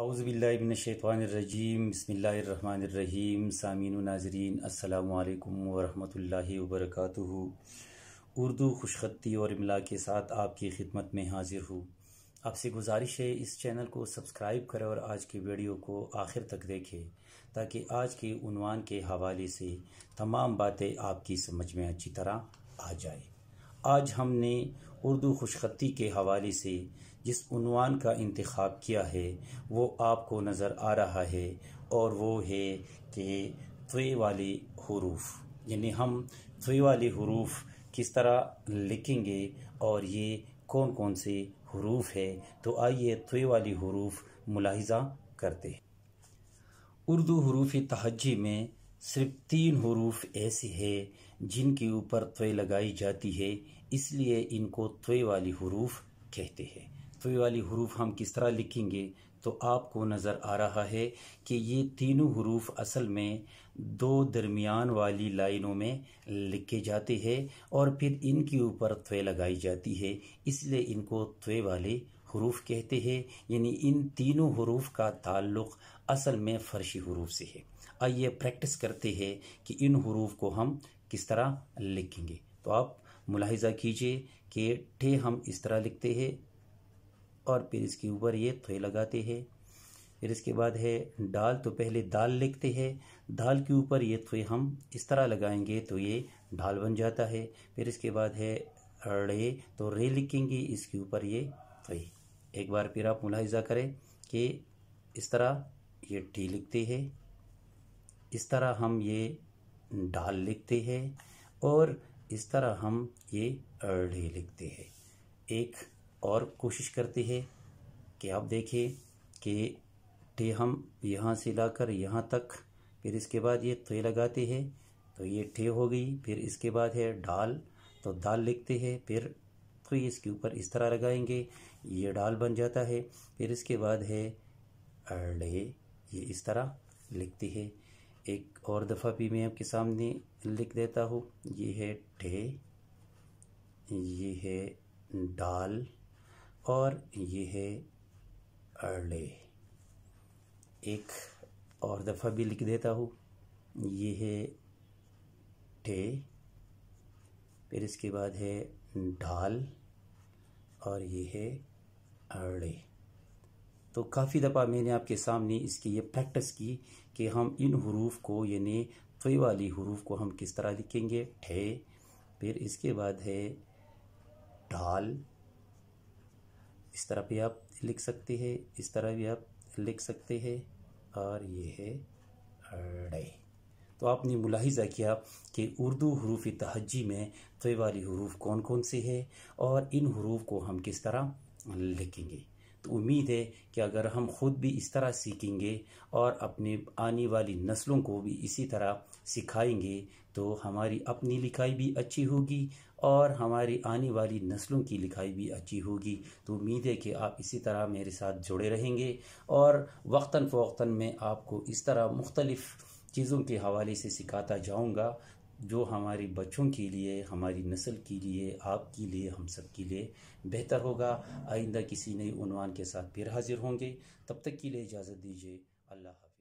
اعوذ باللہ الشیطان الرجیم بسم اللہ الرحمن الرحیم و ناظرین السلام علیکم ورحمۃ اللہ وبرکاتہ اردو خوشخطی اور املا کے ساتھ آپ کی خدمت میں حاضر ہوں آپ سے گزارش ہے اس چینل کو سبسکرائب کریں اور آج کی ویڈیو کو آخر تک دیکھیں تاکہ آج کے عنوان کے حوالے سے تمام باتیں آپ کی سمجھ میں اچھی طرح آ جائے آج ہم نے اردو خوشخطی کے حوالے سے جس عنوان کا انتخاب کیا ہے وہ آپ کو نظر آ رہا ہے اور وہ ہے کہ توے والے حروف یعنی ہم فے والے حروف کس طرح لکھیں گے اور یہ کون کون سے حروف ہے تو آئیے توے والی حروف ملاحظہ کرتے ہیں اردو حروف تہجی میں صرف تین حروف ایسے ہیں جن کے اوپر طوے لگائی جاتی ہے اس لیے ان کو طوے والی حروف کہتے ہیں طوے والی حروف ہم کس طرح لکھیں گے تو آپ کو نظر آ رہا ہے کہ یہ تینوں حروف اصل میں دو درمیان والی لائنوں میں لکھے جاتے ہیں اور پھر ان کے اوپر طوے لگائی جاتی ہے اس لیے ان کو طوے والے حروف کہتے ہیں یعنی ان تینوں حروف کا تعلق اصل میں فرشی حروف سے ہے آئیے پریکٹس کرتے ہیں کہ ان حروف کو ہم کس طرح لکھیں گے تو آپ ملاحظہ کیجئے کہ ٹھے ہم اس طرح لکھتے ہیں اور پھر اس کے اوپر یہ تھے لگاتے ہیں پھر اس کے بعد ہے ڈال تو پہلے دال لکھتے ہیں دال کے اوپر یہ تھے ہم اس طرح لگائیں گے تو یہ ڈھال بن جاتا ہے پھر اس کے بعد ہے رے تو رے لکھیں گے اس کے اوپر یہ تھے ایک بار پھر آپ ملاحظہ کریں کہ اس طرح یہ ٹی لکھتے ہیں اس طرح ہم یہ ڈال لکھتے ہیں اور اس طرح ہم یہ اڑھے لکھتے ہیں ایک اور کوشش کرتے ہیں کہ آپ دیکھیں کہ ٹی ہم یہاں سے لا کر یہاں تک پھر اس کے بعد یہ قوہ لگاتے ہیں تو یہ ٹھے ہو گئی پھر اس کے بعد ہے ڈال تو ڈال لکھتے ہیں پھر یہ اس کے اوپر اس طرح لگائیں گے یہ ڈال بن جاتا ہے پھر اس کے بعد ہے اڑے یہ اس طرح لکھتی ہے ایک اور دفعہ بھی میں آپ کے سامنے لکھ دیتا ہوں یہ ہے ٹھے یہ ہے ڈال اور یہ ہے اڑے ایک اور دفعہ بھی لکھ دیتا ہوں یہ ہے ٹھے پھر اس کے بعد ہے ڈھال اور یہ ہے اڑے تو کافی دفعہ میں نے آپ کے سامنے اس کی یہ پریکٹس کی کہ ہم ان حروف کو یعنی فی والی حروف کو ہم کس طرح لکھیں گے ٹھے پھر اس کے بعد ہے ڈھال اس طرح بھی آپ لکھ سکتے ہیں اس طرح بھی آپ لکھ سکتے ہیں اور یہ ہے اڑے تو آپ نے ملاحظہ کیا کہ اردو حروف تہجی میں والی حروف کون کون سے ہے اور ان حروف کو ہم کس طرح لکھیں گے تو امید ہے کہ اگر ہم خود بھی اس طرح سیکھیں گے اور اپنے آنے والی نسلوں کو بھی اسی طرح سکھائیں گے تو ہماری اپنی لکھائی بھی اچھی ہوگی اور ہماری آنے والی نسلوں کی لکھائی بھی اچھی ہوگی تو امید ہے کہ آپ اسی طرح میرے ساتھ جڑے رہیں گے اور وقتاً فوقتاً میں آپ کو اس طرح مختلف چیزوں کے حوالے سے سکھاتا جاؤں گا جو ہماری بچوں کے لیے ہماری نسل کے لیے آپ کے لیے ہم سب کے لیے بہتر ہوگا آئندہ کسی نئی عنوان کے ساتھ پھر حاضر ہوں گے تب تک کے لیے اجازت دیجیے اللہ حافظ